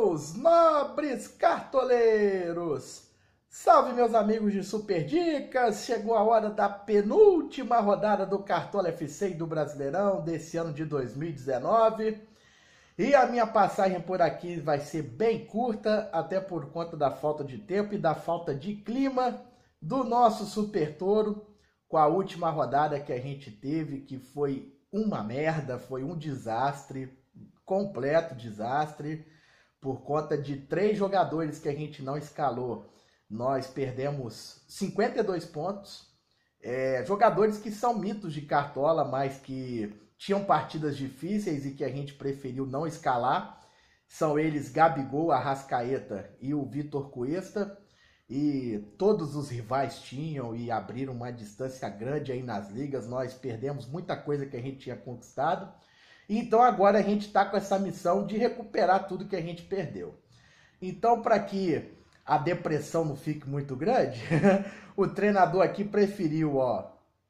meus nobres cartoleiros! Salve, meus amigos de Super Dicas! Chegou a hora da penúltima rodada do Cartola FC e do Brasileirão desse ano de 2019. E a minha passagem por aqui vai ser bem curta, até por conta da falta de tempo e da falta de clima do nosso Super com a última rodada que a gente teve, que foi uma merda, foi um desastre, completo desastre por conta de três jogadores que a gente não escalou, nós perdemos 52 pontos. É, jogadores que são mitos de cartola, mas que tinham partidas difíceis e que a gente preferiu não escalar. São eles Gabigol, Arrascaeta e o Vitor Cuesta. E todos os rivais tinham e abriram uma distância grande aí nas ligas. Nós perdemos muita coisa que a gente tinha conquistado. Então agora a gente está com essa missão de recuperar tudo que a gente perdeu. Então, para que a depressão não fique muito grande, o treinador aqui preferiu, ó,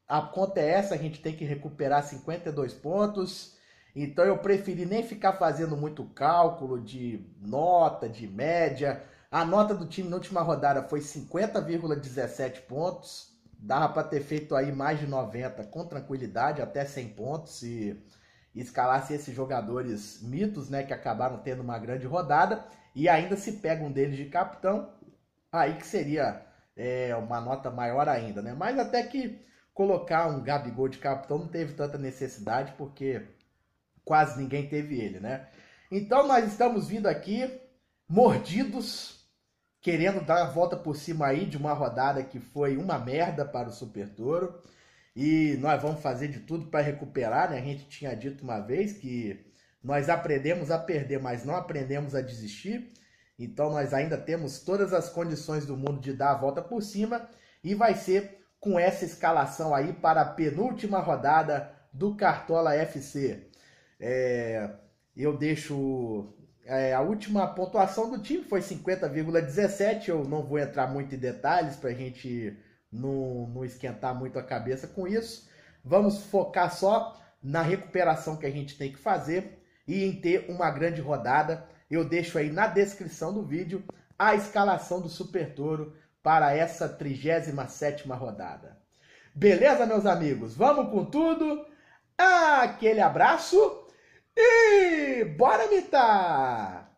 a conta é essa, a gente tem que recuperar 52 pontos. Então eu preferi nem ficar fazendo muito cálculo de nota, de média. A nota do time na última rodada foi 50,17 pontos. Dava para ter feito aí mais de 90 com tranquilidade, até 100 pontos. E escalasse esses jogadores mitos, né, que acabaram tendo uma grande rodada, e ainda se pega um deles de capitão, aí que seria é, uma nota maior ainda, né? Mas até que colocar um Gabigol de capitão não teve tanta necessidade, porque quase ninguém teve ele, né? Então nós estamos vindo aqui mordidos, querendo dar a volta por cima aí de uma rodada que foi uma merda para o Super Toro e nós vamos fazer de tudo para recuperar, né? A gente tinha dito uma vez que nós aprendemos a perder, mas não aprendemos a desistir. Então nós ainda temos todas as condições do mundo de dar a volta por cima e vai ser com essa escalação aí para a penúltima rodada do Cartola FC. É, eu deixo é, a última pontuação do time foi 50,17. Eu não vou entrar muito em detalhes para a gente não, não esquentar muito a cabeça com isso. Vamos focar só na recuperação que a gente tem que fazer e em ter uma grande rodada. Eu deixo aí na descrição do vídeo a escalação do Super Touro para essa 37 rodada. Beleza, meus amigos? Vamos com tudo? Aquele abraço e bora mitar!